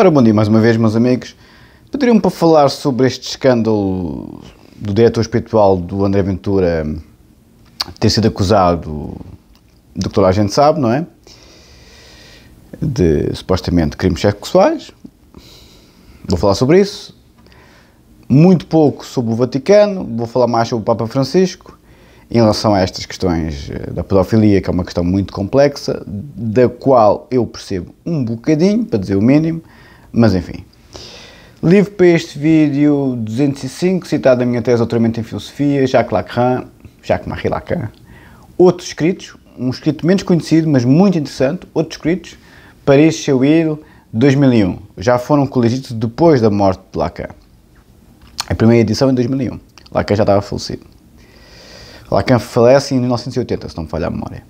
Ora, bom dia mais uma vez, meus amigos. Poderiam para falar sobre este escândalo do diretor espiritual do André Ventura ter sido acusado do que toda a gente sabe, não é? De supostamente crimes sexuais. Vou falar sobre isso. Muito pouco sobre o Vaticano, vou falar mais sobre o Papa Francisco. Em relação a estas questões eh, da pedofilia, que é uma questão muito complexa, da qual eu percebo um bocadinho, para dizer o mínimo, mas enfim. Livro para este vídeo 205, citado da minha tese Doutoramento em Filosofia, Jacques Lacan, Jacques-Marie Lacan. Outros escritos, um escrito menos conhecido, mas muito interessante, outros escritos, Paris Chauil, 2001. Já foram coligidos depois da morte de Lacan. A primeira edição em 2001. Lacan já estava falecido. Lacan falece em 1980, se não me falha a memória.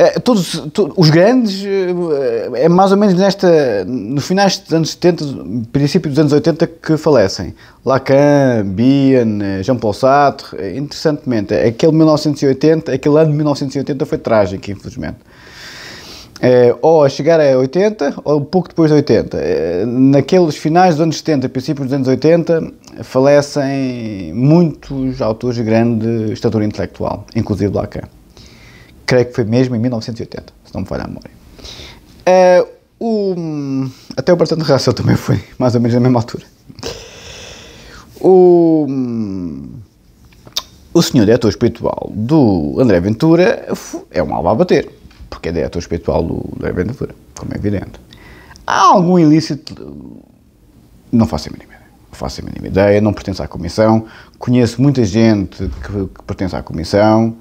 É, todos, to, os grandes, eh, é mais ou menos nesta, no finais dos anos 70, princípio dos anos 80 que falecem. Lacan, Bion, eh, Jean-Paul Sartre, eh, interessantemente, aquele 1980, aquele ano de 1980 foi trágico, infelizmente. ou a chegar a 80, ou pouco depois de 80. naqueles finais dos anos 70, princípios dos anos 80, falecem muitos autores de grande estatura intelectual, inclusive Lacan creio que foi mesmo em 1980, se não me falha a memória. Uh, o, até o Bertrand Russell também foi mais ou menos na mesma altura. O, o senhor diretor espiritual do André Ventura é um alvo a bater, porque é diretor espiritual do André Ventura, como é evidente. Há algum ilícito? Não faço a mínima ideia. Não faço a mínima ideia, não pertenço à comissão. Conheço muita gente que, que pertence à comissão.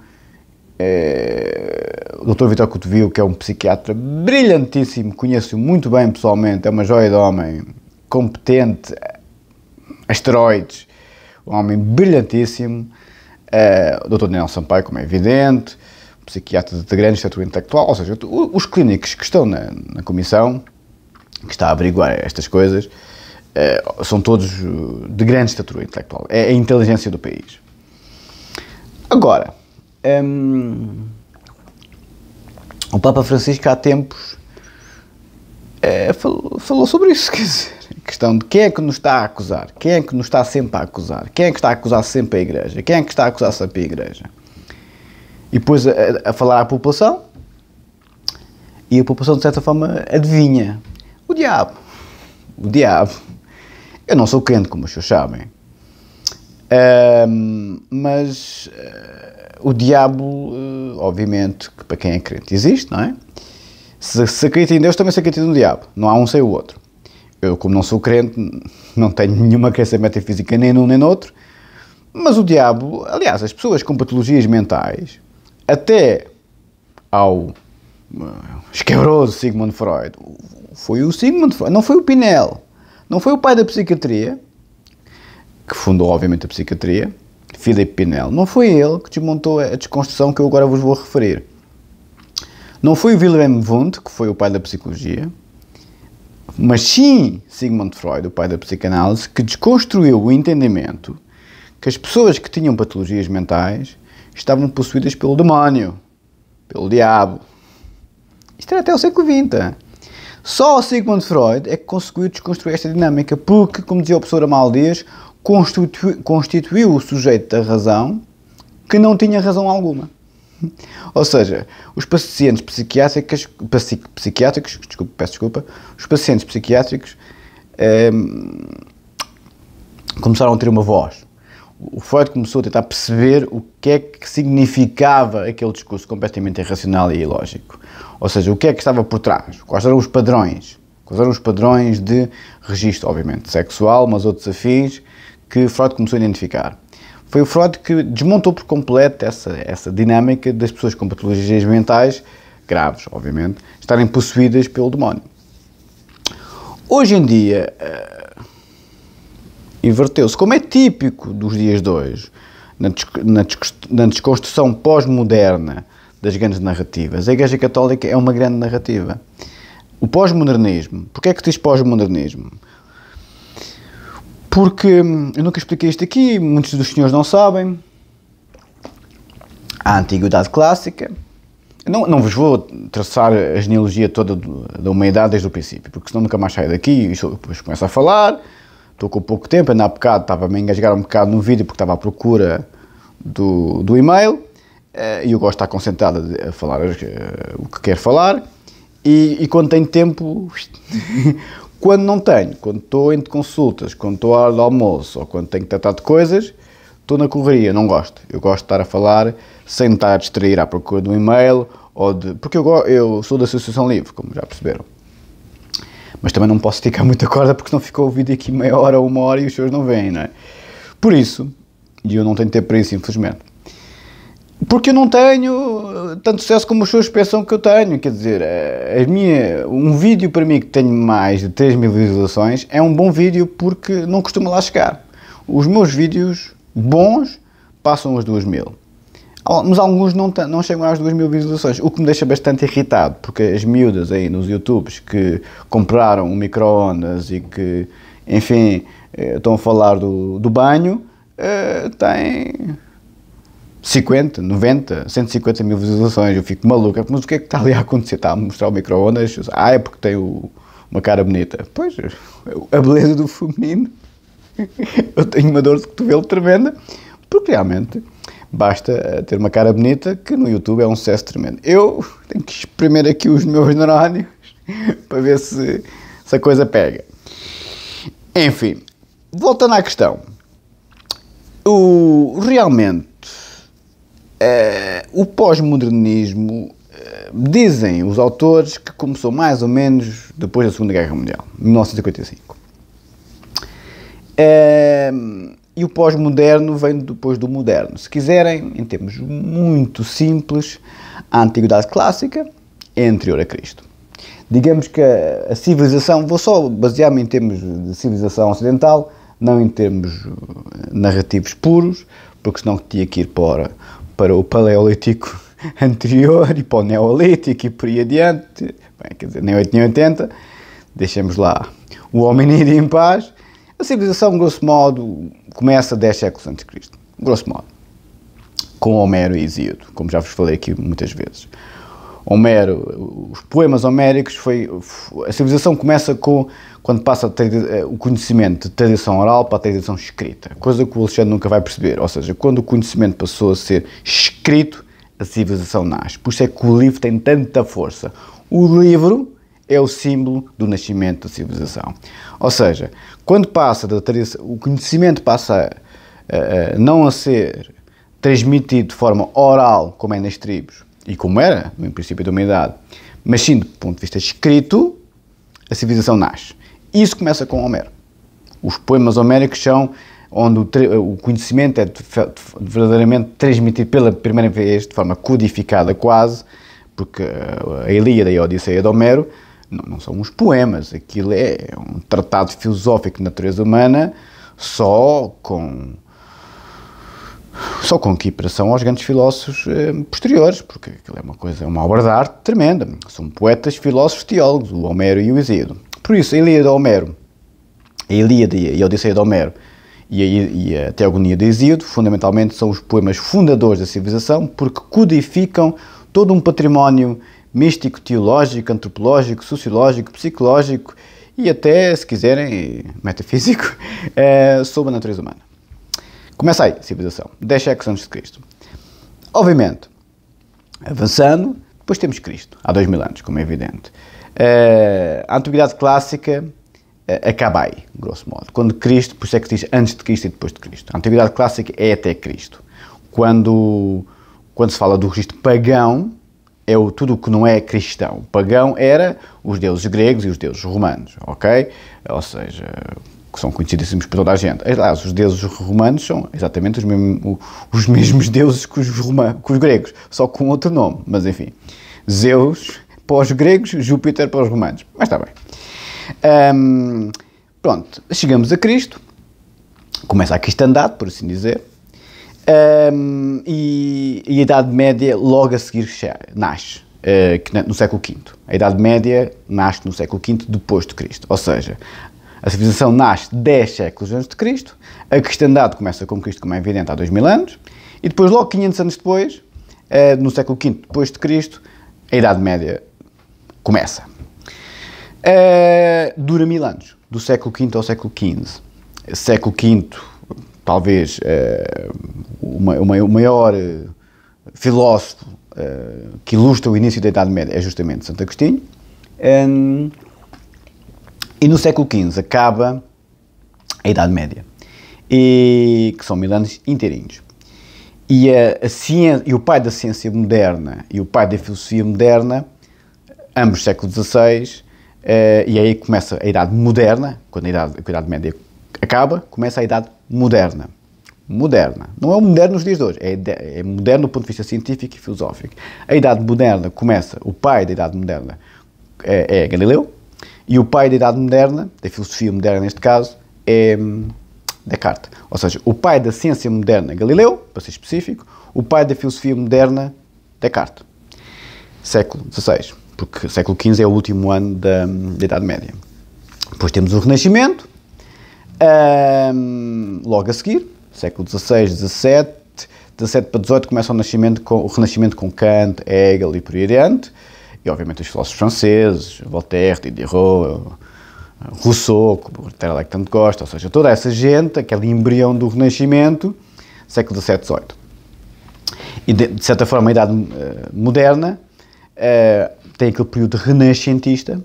É, o Dr. Vitor Cotovil, que é um psiquiatra brilhantíssimo, conheço muito bem pessoalmente, é uma joia de homem, competente, asteroides, um homem brilhantíssimo. É, o Dr. Daniel Sampaio, como é evidente, um psiquiatra de grande estatura intelectual, ou seja, os clínicos que estão na, na comissão, que está a averiguar estas coisas, é, são todos eh, de grande estatura intelectual. É a inteligência do país. Agora, um, o Papa Francisco há tempos é, eh, falou, falou, sobre isso, quer dizer, a questão de quem é que nos está a acusar, quem é que nos está sempre a acusar, quem é que está a acusar sempre a Igreja, quem é que está a acusar sempre a Igreja. E depois a, eh, a falar à população, e a população de certa forma adivinha, o diabo, o diabo. Eu não sou crente, como os senhores sabem, mas uh, o diabo, uh, obviamente, que para quem é crente existe, não é? Se, se acredita em Deus, também se acredita no diabo. Não há um sem o outro. Eu, como não sou crente, não tenho nenhuma crença metafísica nem num nem no outro. Mas o diabo, aliás, as pessoas com patologias mentais, até ao eh, esquebroso Sigmund Freud, foi o Sigmund Freud, não foi o Pinel, não foi o pai da psiquiatria, que fundou, obviamente, a psiquiatria, Philippe Pinel. Não foi ele que desmontou a desconstrução que eu agora vos vou referir. Não foi o Wilhelm Wundt, que foi o pai da psicologia, mas sim Sigmund Freud, o pai da psicanálise, que desconstruiu o entendimento que as pessoas que tinham patologias mentais estavam possuídas pelo demónio, pelo diabo. Isto era até o século XX. Só Sigmund Freud é que conseguiu desconstruir esta dinâmica, porque, como dizia o professor Amal Dias, constituiu, constituiu o sujeito da razão que não tinha razão alguma. Ou seja, os pacientes psiquiátricos, psiquiátricos desculpa, peço desculpa, os pacientes psiquiátricos ehm, começaram a ter uma voz. O Freud começou a tentar perceber o que é que significava aquele discurso completamente irracional e ilógico. Ou seja, o que é que estava por trás, quais eram os padrões, quais eram os padrões de registro, obviamente, sexual, mas outros afins, que Freud começou a identificar. Foi o Freud que desmontou por completo essa, essa dinâmica das pessoas com patologias mentais, graves, obviamente, estarem possuídas pelo demónio. Hoje em dia, uh, inverteu-se. Como é típico dos dias de hoje, na, na, na desconstrução pós-moderna das grandes narrativas, a Igreja Católica é uma grande narrativa. O pós-modernismo, porquê é que diz pós-modernismo? porque hum, eu nunca expliquei isto aqui, muitos dos senhores não sabem. A antiguidade clássica. Não, não vos vou traçar a genealogia toda da humanidade desde o princípio, porque senão nunca mais saio daqui e depois começo a falar. Estou com pouco tempo, ainda há bocado estava a me engasgar um bocado no vídeo porque estava à procura do, do e-mail eh, e eu gosto de estar concentrado a falar eh, o que quero falar. E, e quando tenho tempo, Quando não tenho, quando estou entre consultas, quando estou à hora do almoço ou quando tenho que tratar de coisas, estou na correria, não gosto. Eu gosto de estar a falar sem estar a distrair à procura de um e-mail ou de. Porque eu, eu sou da Associação Livre, como já perceberam. Mas também não posso esticar a corda porque não ficou o vídeo aqui meia hora ou uma hora e os senhores não vêm, não é? Por isso, e eu não tenho tempo para isso, infelizmente, porque eu não tenho tanto sucesso como os seus pensam que eu tenho. Quer dizer, eh, as minha, um vídeo para mim que tenho mais de 3 mil visualizações é um bom vídeo porque não costuma lá chegar. Os meus vídeos bons passam as 2 mil. Mas alguns não, não chegam às 2 mil visualizações, o que me deixa bastante irritado, porque as miúdas aí nos YouTubes que compraram um micro-ondas e que, enfim, eh, estão a falar do, do banho, eh, têm 50, 90, 150 mil visualizações. Eu fico maluco. É, mas o que é que está ali a acontecer? Está a mostrar o micro-ondas? Ah, é porque tem o, uma cara bonita. Pois, a beleza do feminino. eu tenho uma dor de cotovelo tremenda. Porque realmente basta eh, ter uma cara bonita que no YouTube é um sucesso tremendo. Eu tenho que espremer aqui os meus neurónios para ver se, se a coisa pega. Enfim, voltando à questão. O, realmente eh, o pós-modernismo eh, dizem os autores que começou mais ou menos depois da Segunda Guerra Mundial, 1955. Eh, e o pós-moderno vem depois do moderno. Se quiserem, em termos muito simples, a Antiguidade Clássica é anterior a Cristo. Digamos que a, civilização, vou só basear-me em termos de civilização ocidental, não em termos narrativos puros, porque senão tinha que ir para para o Paleolítico anterior e para o Neolítico e por aí adiante, bem, quer dizer, nem 8 nem 80, deixemos lá o hominídeo em paz, a civilização, grosso modo, começa 10 séculos antes de Cristo, grosso modo, com Homero e Hesíodo, como já vos falei aqui muitas vezes. Homero, os poemas homéricos foi a civilização começa com quando passa eh, o conhecimento de tradição oral para a tradição escrita, coisa que o Alexandre nunca vai perceber, ou seja, quando o conhecimento passou a ser escrito, a civilização nasce. Por isso é que o livro tem tanta força. O livro é o símbolo do nascimento da civilização. Ou seja, quando passa da tradição, o conhecimento passa a, a, a não a ser transmitido de forma oral, como é nas tribos, e como era, no princípio da humanidade, mas sim do ponto de vista escrito, a civilização nasce. Isso começa com Homero. Os poemas homéricos são onde o, o conhecimento é verdadeiramente transmitido pela primeira vez, de forma codificada quase, porque eh, a Ilíada e a Odisseia de Homero não, não são uns poemas, aquilo é um tratado filosófico de natureza humana, só com só com que impressão aos grandes filósofos eh, posteriores, porque aquilo é uma coisa, é uma obra de arte tremenda. São poetas, filósofos, teólogos, o Homero e o Hesíodo. Por isso, a Ilíada de Homero, a Ilíada e a Odisseia de Homero e a, e a Teogonia de Hesíodo, fundamentalmente são os poemas fundadores da civilização, porque codificam todo um património místico, teológico, antropológico, sociológico, psicológico e até, se quiserem, metafísico, eh, sobre a natureza humana. Começa aí civilização, 10 séculos antes de Cristo. Obviamente, avançando, depois temos Cristo, há dois mil anos, como é evidente. Uh, a Antiguidade Clássica uh, acaba aí, grosso modo. Quando Cristo, por isso é que diz antes de Cristo e depois de Cristo. A Antiguidade Clássica é até Cristo. Quando, quando se fala do registro pagão, é o, tudo o que não é cristão. O pagão era os deuses gregos e os deuses romanos, ok? Ou seja, que são conhecidíssimos por toda a gente. Aliás, os deuses romanos são exatamente os, os mesmos deuses que os, romanos, que os gregos, só com outro nome, mas enfim. Zeus para os gregos, Júpiter para os romanos. Mas está bem. pronto, chegamos a Cristo, começa a cristandade, por assim dizer, e, e, a Idade Média logo a seguir nasce, uh, no século V. A Idade Média nasce no século V depois de Cristo, ou seja, a civilização nasce 10 séculos antes de Cristo, a cristandade começa com Cristo, como é evidente, há 2000 anos, e depois, logo 500 anos depois, eh, no século V depois de Cristo, a Idade Média começa. Eh, dura mil anos, do século V ao século XV. Século V, talvez eh, o maior filósofo que ilustra o início da Idade Média é justamente Santo Agostinho. E no século XV acaba a Idade Média, e, que são mil anos inteirinhos. E, a, a ciência, e o pai da ciência moderna e o pai da filosofia moderna, ambos século XVI, eh, e aí começa a Idade Moderna, quando a Idade, a idade Média acaba, começa a Idade Moderna. Moderna. Não é o moderno nos dias de hoje, é, é moderno do ponto de vista científico e filosófico. A Idade Moderna começa, o pai da Idade Moderna é, é Galileu, e o pai da Idade Moderna, da filosofia moderna neste caso, é hum, Descartes. Ou seja, o pai da ciência moderna, Galileu, para ser específico, o pai da filosofia moderna, Descartes. Século XVI, porque século XV é o último ano da, hum, da Idade Média. Depois temos o Renascimento, um, logo a seguir, século XVI, XVII, 17 para XVIII começa o, nascimento com, o Renascimento com Kant, Hegel e por aí adiante e obviamente os filósofos franceses, Voltaire, Diderot, Rousseau, que o Terelec tanto gosta, ou seja, toda essa gente, aquele embrião do Renascimento, século XVII, XVIII. E, de, de certa forma, a Idade uh, Moderna uh, tem aquele período renascentista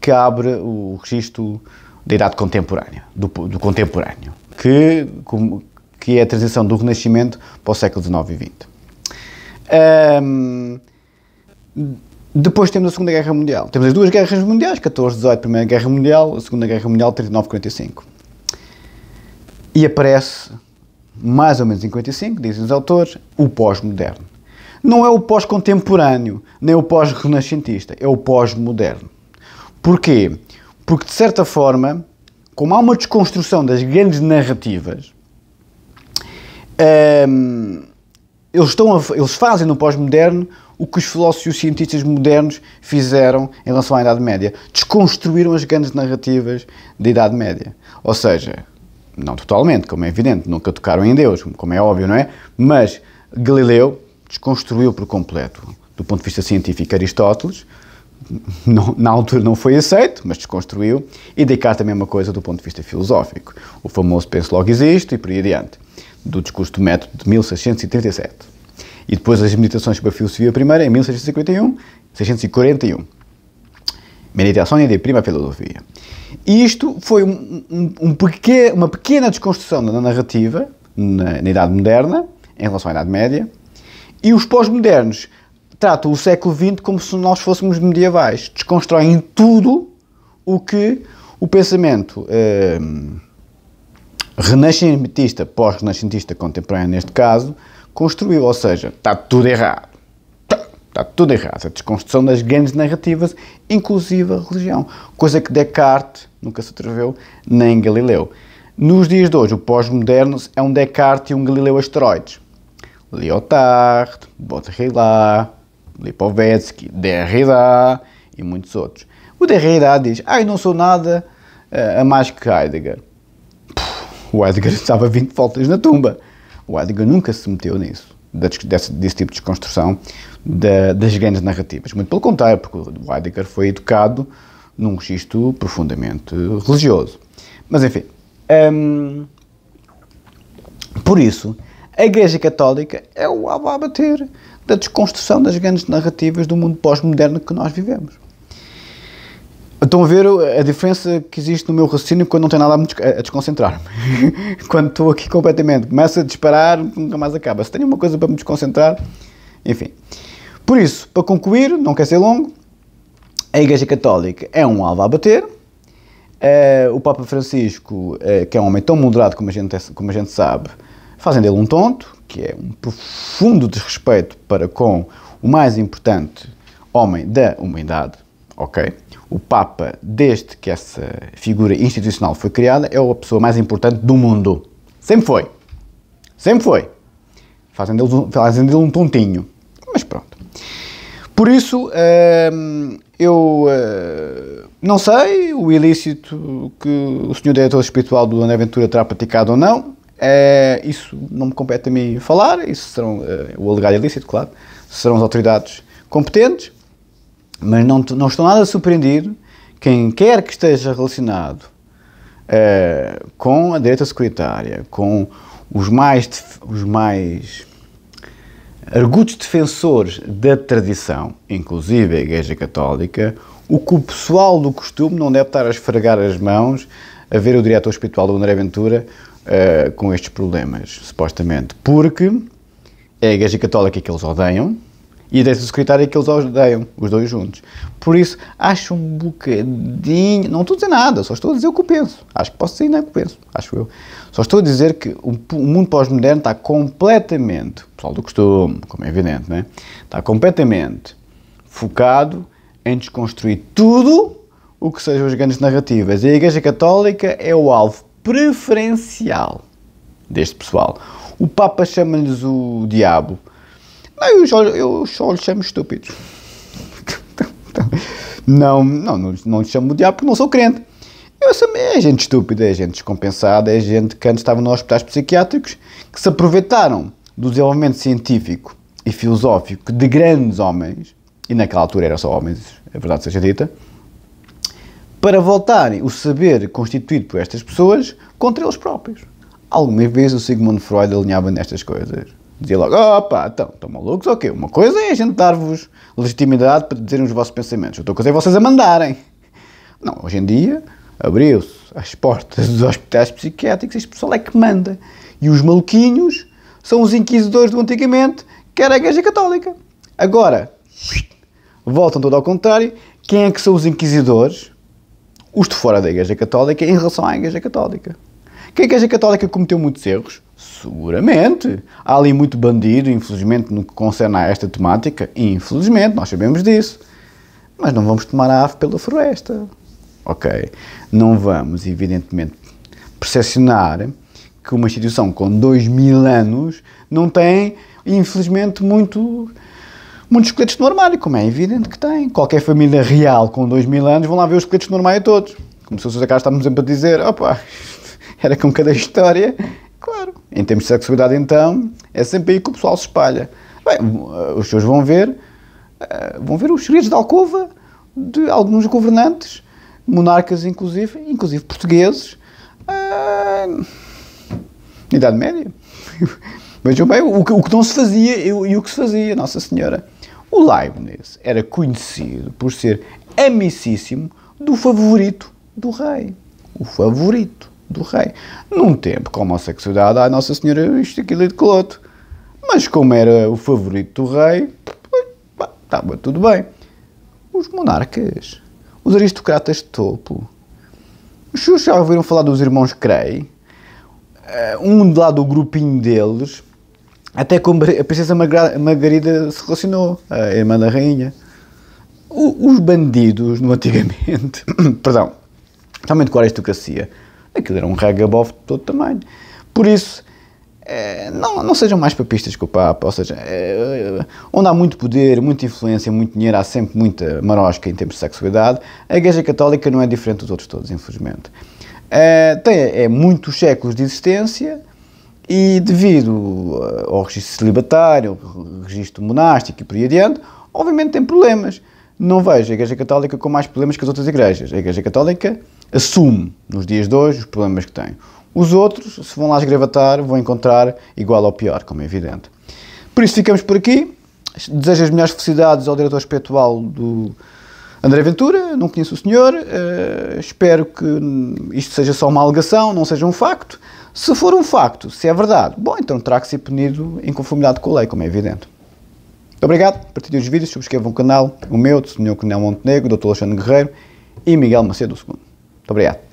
que abre o registro da Idade Contemporânea, do, do contemporâneo, que, com, que é a transição do Renascimento para o século XIX e XX. Um, depois temos a Segunda Guerra Mundial. Temos as duas guerras mundiais, 14, 18, Primeira Guerra Mundial, a Segunda Guerra Mundial, 39, 45. E aparece, mais ou menos em 55, dizem os autores, o pós-moderno. Não é o pós-contemporâneo, nem o pós-renascentista, é o pós-moderno. Porquê? Porque, de certa forma, como há uma desconstrução das grandes narrativas, ehm, eles, estão a, eles fazem no pós-moderno o que os filósofos e os cientistas modernos fizeram em relação à Idade Média. Desconstruíram as grandes narrativas da Idade Média. Ou seja, não totalmente, como é evidente, nunca tocaram em Deus, como é óbvio, não é? Mas Galileu desconstruiu por completo, do ponto de vista científico, Aristóteles. Não, na altura não foi aceito, mas desconstruiu, e Descartes a mesma coisa do ponto de vista filosófico. O famoso penso logo existe e por aí adiante, do discurso do método de 1637 e depois as meditações sobre a filosofia primeira em 1651, 641. Meditação é de Prima Filosofia. E isto foi um, um, um uma pequena desconstrução da narrativa na, na Idade Moderna, em relação à Idade Média, e os pós-modernos tratam o século XX como se nós fôssemos medievais. Desconstroem tudo o que o pensamento eh, renascentista, pós-renascentista contemporâneo neste caso, construiu, ou seja, está tudo errado. Está, tá tudo errado. A desconstrução das grandes narrativas, inclusive a religião. Coisa que Descartes nunca se atreveu, nem Galileu. Nos dias de hoje, o pós-moderno é um Descartes e um Galileu asteroides. Lyotard, Baudrillard, Lipovetsky, Derrida e muitos outros. O Derrida diz, ai, não sou nada eh, a mais que Heidegger. Puxa, o Heidegger estava 20 voltas na tumba. O Heidegger nunca se meteu nisso, desse, desse tipo de desconstrução da, das grandes narrativas. Muito pelo contrário, porque o Heidegger foi educado num registro profundamente religioso. Mas enfim. Hum, por isso, a Igreja Católica é o abater da desconstrução das grandes narrativas do mundo pós-moderno que nós vivemos. Estão a ver a diferença que existe no meu raciocínio quando não tem nada a, desconcentrar-me. quando estou aqui completamente, começa a disparar, nunca mais acaba. Se tenho uma coisa para me desconcentrar, enfim. Por isso, para concluir, não quer ser longo, a Igreja Católica é um alvo a bater. Uh, eh, o Papa Francisco, uh, que é um homem tão moderado como a gente, é, como a gente sabe, fazem dele um tonto, que é um profundo desrespeito para com o mais importante homem da humanidade ok? O Papa, desde que essa figura institucional foi criada, é a pessoa mais importante do mundo. Sempre foi. Sempre foi. Fazem dele, fazem dele um pontinho, Mas pronto. Por isso, ehm, eu uh, não sei o ilícito que o senhor diretor espiritual do André Ventura terá praticado ou não. Uh, isso não me compete a mim falar. Isso serão uh, eh, o alegado ilícito, claro. Serão as autoridades competentes. Mas não, não estou nada surpreendido quem quer que esteja relacionado eh, com a direita securitária, com os mais, os mais argutos defensores da tradição, inclusive a Igreja Católica, o que o pessoal do costume não deve estar a esfregar as mãos a ver o diretor espiritual do André Ventura uh, com estes problemas, supostamente. Porque é a Igreja Católica que eles odeiam, e a ideia secretário é que eles odeiam, os dois juntos. Por isso, acho um bocadinho. Não estou a dizer nada, só estou a dizer o que eu penso. Acho que posso dizer ainda o que penso, acho eu. Só estou a dizer que o, o mundo pós-moderno está completamente, pessoal do costume, como é evidente, né? está completamente focado em desconstruir tudo o que sejam as grandes narrativas. E a Igreja Católica é o alvo preferencial deste pessoal. O Papa chama-lhes o diabo eu, só, eu só lhe chamo estúpidos. Não, não, não, não lhe chamo de diabo porque não sou crente. Eu sou, é gente estúpida, é gente descompensada, é gente que antes estava nos hospitais psiquiátricos que se aproveitaram do desenvolvimento científico e filosófico de grandes homens, e naquela altura eram só homens, é verdade seja dita, para voltarem o saber constituído por estas pessoas contra eles próprios. Alguma vez o Sigmund Freud alinhava nestas coisas. Dizia logo, opa, então, estão malucos ou okay. quê? Uma coisa é a gente dar-vos legitimidade para dizerem os vossos pensamentos, outra coisa é vocês a mandarem. Não, hoje em dia abriu-se as portas dos hospitais psiquiátricos e este pessoal é que manda. E os maluquinhos são os inquisidores do antigamente, que era a Igreja Católica. Agora, voltam tudo ao contrário, quem é que são os inquisidores? Os de fora da Igreja Católica em relação à Igreja Católica. Que a Igreja Católica cometeu muitos erros, Seguramente. Há ali muito bandido, infelizmente, no que concerne a esta temática. Infelizmente, nós sabemos disso. Mas não vamos tomar a ave pela floresta. Ok? Não vamos, evidentemente, percepcionar que uma instituição com dois mil anos não tem, infelizmente, muito, muitos esqueletos no armário, como é evidente que tem. Qualquer família real com dois mil anos vão lá ver os esqueletos no armário todos. Como se o José Carlos estamos sempre a dizer, opa, era com cada história Claro. Em termos de sexualidade, então, é sempre aí que o pessoal se espalha. Bem, eh, os senhores vão ver, eh, vão ver os segredos da alcova de alguns governantes, monarcas inclusive, inclusive portugueses, na eh, Idade Média. Vejam bem o que, o que não se fazia e, e o que se fazia, Nossa Senhora. O Leibniz era conhecido por ser amicíssimo do favorito do rei. O favorito do rei, num tempo com a homossexualidade, a Nossa Senhora, isto, aquilo e de coloto. Mas como era o favorito do rei, estava tudo bem. Os monarcas, os aristocratas de topo, os seus já ouviram falar dos irmãos crei eh, um de lá do grupinho deles, até como a princesa Margarida se relacionou, a irmã da rainha. Os bandidos, no antigamente, perdão, também com a aristocracia, Aquilo era um ragabof de todo tamanho. Por isso, eh, não, não sejam mais papistas que o Papa, ou seja, eh, onde há muito poder, muita influência, muito dinheiro, há sempre muita marosca em termos de sexualidade. A Igreja Católica não é diferente dos outros todos, infelizmente. Eh, tem é, muitos séculos de existência e, devido ao registro celibatário, registro monástico e por aí adiante, obviamente tem problemas. Não vejo a Igreja Católica com mais problemas que as outras igrejas. A Igreja Católica assume nos dias de hoje os problemas que tem. Os outros, se vão lá esgravatar, vão encontrar igual ou pior, como é evidente. Por isso ficamos por aqui. Desejo as melhores felicidades ao diretor espiritual do André Ventura. Não conheço o senhor. Uh, espero que isto seja só uma alegação, não seja um facto. Se for um facto, se é verdade, bom, então terá que ser punido em conformidade com a lei, como é evidente. Muito obrigado. Partilhem os vídeos, subscrevam o canal, o meu, do Sr. Coronel Montenegro, Dr. Alexandre Guerreiro e Miguel Macedo II. Dobrý den.